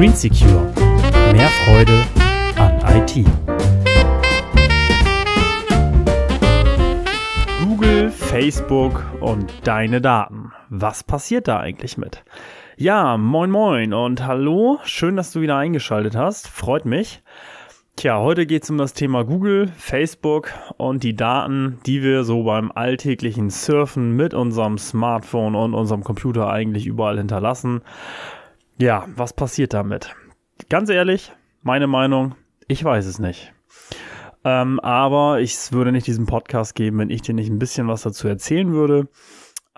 Green Secure. Mehr Freude an IT. Google, Facebook und deine Daten. Was passiert da eigentlich mit? Ja, moin moin und hallo, schön, dass du wieder eingeschaltet hast, freut mich. Tja, heute geht es um das Thema Google, Facebook und die Daten, die wir so beim alltäglichen Surfen mit unserem Smartphone und unserem Computer eigentlich überall hinterlassen. Ja, was passiert damit? Ganz ehrlich, meine Meinung, ich weiß es nicht. Ähm, aber ich würde nicht diesen Podcast geben, wenn ich dir nicht ein bisschen was dazu erzählen würde.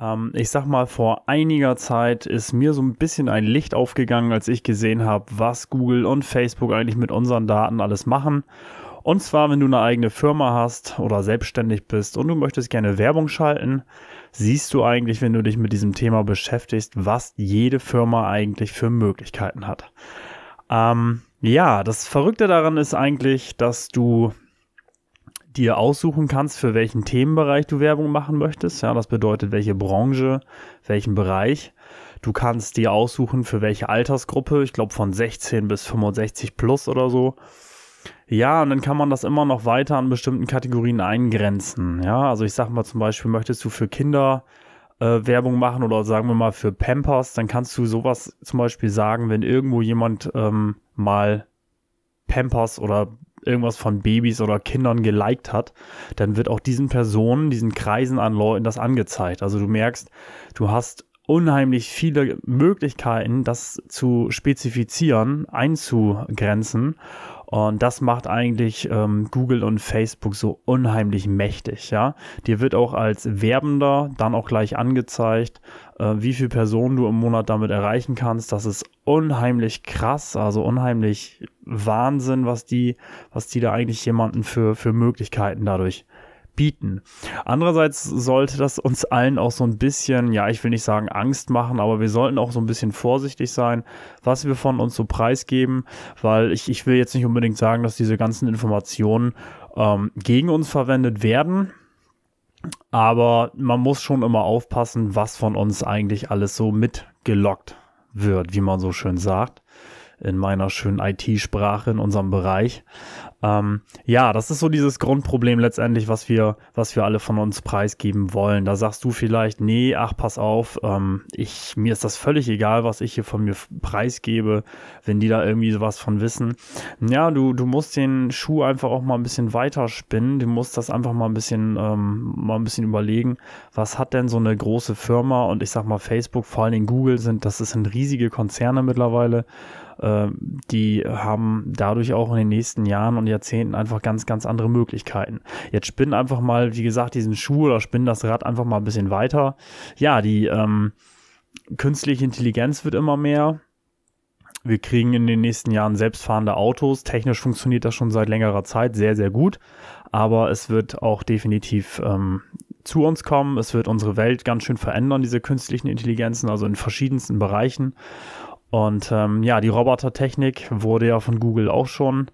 Ähm, ich sag mal, vor einiger Zeit ist mir so ein bisschen ein Licht aufgegangen, als ich gesehen habe, was Google und Facebook eigentlich mit unseren Daten alles machen und zwar, wenn du eine eigene Firma hast oder selbstständig bist und du möchtest gerne Werbung schalten, siehst du eigentlich, wenn du dich mit diesem Thema beschäftigst, was jede Firma eigentlich für Möglichkeiten hat. Ähm, ja, das Verrückte daran ist eigentlich, dass du dir aussuchen kannst, für welchen Themenbereich du Werbung machen möchtest. Ja, das bedeutet, welche Branche, welchen Bereich. Du kannst dir aussuchen, für welche Altersgruppe, ich glaube von 16 bis 65 plus oder so. Ja, und dann kann man das immer noch weiter an bestimmten Kategorien eingrenzen. Ja, also ich sag mal zum Beispiel, möchtest du für Kinder äh, Werbung machen oder sagen wir mal für Pampers, dann kannst du sowas zum Beispiel sagen, wenn irgendwo jemand ähm, mal Pampers oder irgendwas von Babys oder Kindern geliked hat, dann wird auch diesen Personen, diesen Kreisen an Leuten das angezeigt. Also du merkst, du hast unheimlich viele Möglichkeiten, das zu spezifizieren, einzugrenzen. Und das macht eigentlich ähm, Google und Facebook so unheimlich mächtig, ja. Dir wird auch als Werbender dann auch gleich angezeigt, äh, wie viele Personen du im Monat damit erreichen kannst. Das ist unheimlich krass, also unheimlich Wahnsinn, was die, was die da eigentlich jemanden für, für Möglichkeiten dadurch bieten. Andererseits sollte das uns allen auch so ein bisschen, ja, ich will nicht sagen Angst machen, aber wir sollten auch so ein bisschen vorsichtig sein, was wir von uns so preisgeben, weil ich, ich will jetzt nicht unbedingt sagen, dass diese ganzen Informationen ähm, gegen uns verwendet werden. Aber man muss schon immer aufpassen, was von uns eigentlich alles so mitgelockt wird, wie man so schön sagt in meiner schönen IT-Sprache in unserem Bereich. Ähm, ja, das ist so dieses Grundproblem letztendlich, was wir, was wir alle von uns preisgeben wollen. Da sagst du vielleicht, nee, ach, pass auf, ähm, ich, mir ist das völlig egal, was ich hier von mir preisgebe, wenn die da irgendwie sowas von wissen. Ja, du, du musst den Schuh einfach auch mal ein bisschen weiter spinnen. Du musst das einfach mal ein bisschen, ähm, mal ein bisschen überlegen, was hat denn so eine große Firma und ich sag mal Facebook, vor allen Dingen Google sind, das sind riesige Konzerne mittlerweile. Äh, die haben dadurch auch in den nächsten Jahren und Jahrzehnten einfach ganz, ganz andere Möglichkeiten. Jetzt spinnen einfach mal, wie gesagt, diesen Schuh oder spinnen das Rad einfach mal ein bisschen weiter. Ja, die ähm, künstliche Intelligenz wird immer mehr. Wir kriegen in den nächsten Jahren selbstfahrende Autos. Technisch funktioniert das schon seit längerer Zeit sehr, sehr gut. Aber es wird auch definitiv ähm, zu uns kommen. Es wird unsere Welt ganz schön verändern, diese künstlichen Intelligenzen, also in verschiedensten Bereichen. Und ähm, ja, die Robotertechnik wurde ja von Google auch schon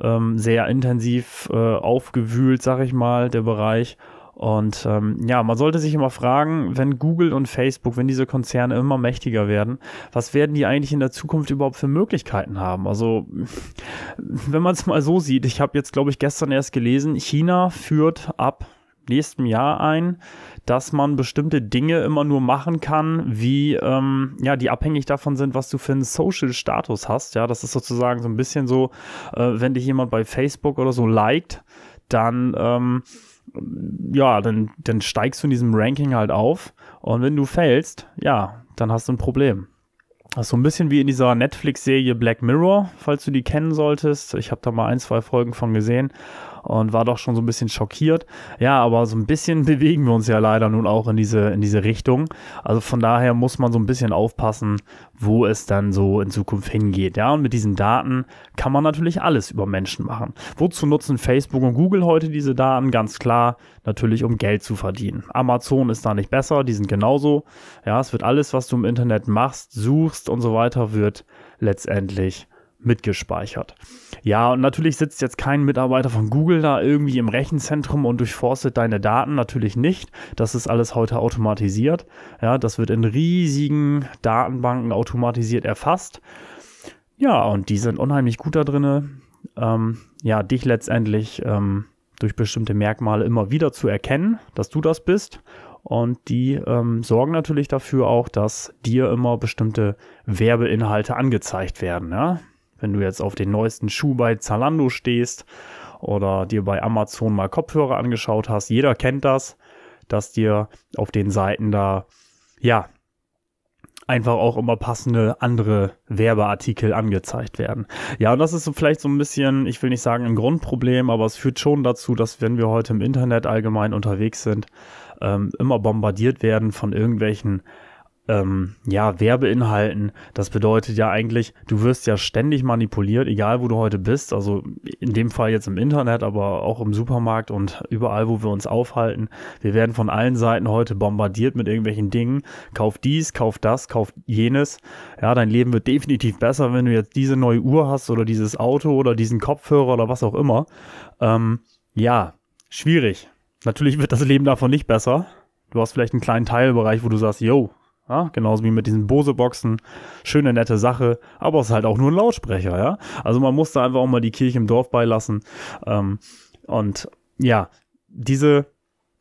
ähm, sehr intensiv äh, aufgewühlt, sag ich mal, der Bereich. Und ähm, ja, man sollte sich immer fragen, wenn Google und Facebook, wenn diese Konzerne immer mächtiger werden, was werden die eigentlich in der Zukunft überhaupt für Möglichkeiten haben? Also, wenn man es mal so sieht, ich habe jetzt, glaube ich, gestern erst gelesen, China führt ab nächsten Jahr ein, dass man bestimmte Dinge immer nur machen kann, wie, ähm, ja, die abhängig davon sind, was du für einen Social-Status hast. Ja, das ist sozusagen so ein bisschen so, äh, wenn dich jemand bei Facebook oder so liked, dann, ähm, ja, dann, dann steigst du in diesem Ranking halt auf. Und wenn du fällst, ja, dann hast du ein Problem. Das ist so ein bisschen wie in dieser Netflix-Serie Black Mirror, falls du die kennen solltest. Ich habe da mal ein, zwei Folgen von gesehen und war doch schon so ein bisschen schockiert. Ja, aber so ein bisschen bewegen wir uns ja leider nun auch in diese, in diese Richtung. Also von daher muss man so ein bisschen aufpassen, wo es dann so in Zukunft hingeht. Ja, und mit diesen Daten kann man natürlich alles über Menschen machen. Wozu nutzen Facebook und Google heute diese Daten? Ganz klar, natürlich um Geld zu verdienen. Amazon ist da nicht besser, die sind genauso. Ja, es wird alles, was du im Internet machst, suchst und so weiter, wird letztendlich mitgespeichert. Ja, und natürlich sitzt jetzt kein Mitarbeiter von Google da irgendwie im Rechenzentrum und durchforstet deine Daten, natürlich nicht. Das ist alles heute automatisiert. Ja, das wird in riesigen Datenbanken automatisiert erfasst. Ja, und die sind unheimlich gut da drinne, ähm, ja, dich letztendlich ähm, durch bestimmte Merkmale immer wieder zu erkennen, dass du das bist und die ähm, sorgen natürlich dafür auch, dass dir immer bestimmte Werbeinhalte angezeigt werden. Ja? Wenn du jetzt auf den neuesten Schuh bei Zalando stehst oder dir bei Amazon mal Kopfhörer angeschaut hast, jeder kennt das, dass dir auf den Seiten da, ja, einfach auch immer passende andere Werbeartikel angezeigt werden. Ja, und das ist so vielleicht so ein bisschen, ich will nicht sagen ein Grundproblem, aber es führt schon dazu, dass wenn wir heute im Internet allgemein unterwegs sind, ähm, immer bombardiert werden von irgendwelchen ähm, ja, Werbeinhalten, das bedeutet ja eigentlich, du wirst ja ständig manipuliert, egal wo du heute bist, also in dem Fall jetzt im Internet, aber auch im Supermarkt und überall, wo wir uns aufhalten. Wir werden von allen Seiten heute bombardiert mit irgendwelchen Dingen. Kauf dies, kauf das, kauf jenes. Ja, dein Leben wird definitiv besser, wenn du jetzt diese neue Uhr hast oder dieses Auto oder diesen Kopfhörer oder was auch immer. Ähm, ja, schwierig. Natürlich wird das Leben davon nicht besser. Du hast vielleicht einen kleinen Teilbereich, wo du sagst, yo, ja, genauso wie mit diesen Bose-Boxen. Schöne, nette Sache, aber es ist halt auch nur ein Lautsprecher, ja. Also man muss da einfach auch mal die Kirche im Dorf beilassen. Ähm, und ja, diese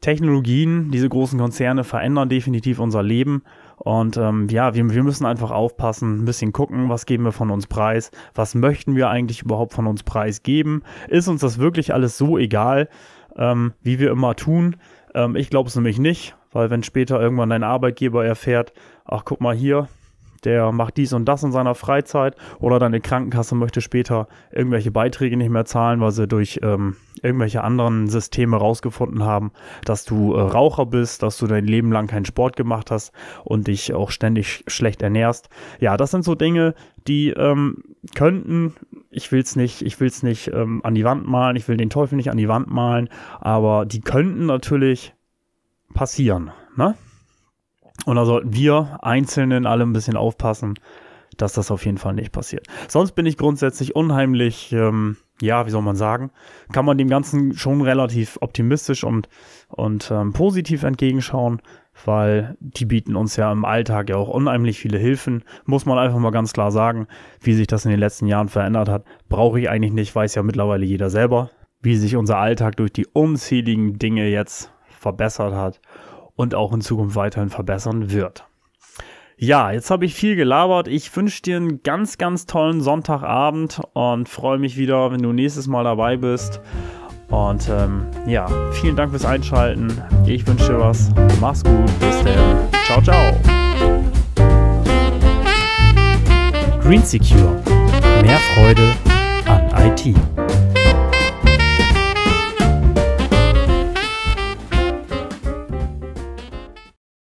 Technologien, diese großen Konzerne verändern definitiv unser Leben. Und ähm, ja, wir, wir müssen einfach aufpassen, ein bisschen gucken, was geben wir von uns preis, was möchten wir eigentlich überhaupt von uns preisgeben. Ist uns das wirklich alles so egal, ähm, wie wir immer tun? Ähm, ich glaube es nämlich nicht. Weil wenn später irgendwann dein Arbeitgeber erfährt, ach guck mal hier, der macht dies und das in seiner Freizeit oder deine Krankenkasse möchte später irgendwelche Beiträge nicht mehr zahlen, weil sie durch ähm, irgendwelche anderen Systeme rausgefunden haben, dass du äh, Raucher bist, dass du dein Leben lang keinen Sport gemacht hast und dich auch ständig schlecht ernährst. Ja, das sind so Dinge, die ähm, könnten, ich will es nicht, ich will es nicht ähm, an die Wand malen, ich will den Teufel nicht an die Wand malen, aber die könnten natürlich passieren. Ne? Und da sollten wir Einzelnen alle ein bisschen aufpassen, dass das auf jeden Fall nicht passiert. Sonst bin ich grundsätzlich unheimlich, ähm, ja, wie soll man sagen, kann man dem Ganzen schon relativ optimistisch und, und ähm, positiv entgegenschauen, weil die bieten uns ja im Alltag ja auch unheimlich viele Hilfen. Muss man einfach mal ganz klar sagen, wie sich das in den letzten Jahren verändert hat, brauche ich eigentlich nicht, weiß ja mittlerweile jeder selber, wie sich unser Alltag durch die unzähligen Dinge jetzt verbessert hat und auch in Zukunft weiterhin verbessern wird. Ja, jetzt habe ich viel gelabert. Ich wünsche dir einen ganz, ganz tollen Sonntagabend und freue mich wieder, wenn du nächstes Mal dabei bist. Und ähm, ja, vielen Dank fürs Einschalten. Ich wünsche dir was. Mach's gut. Bis dann. Ciao, ciao. Green Secure. Mehr Freude an IT.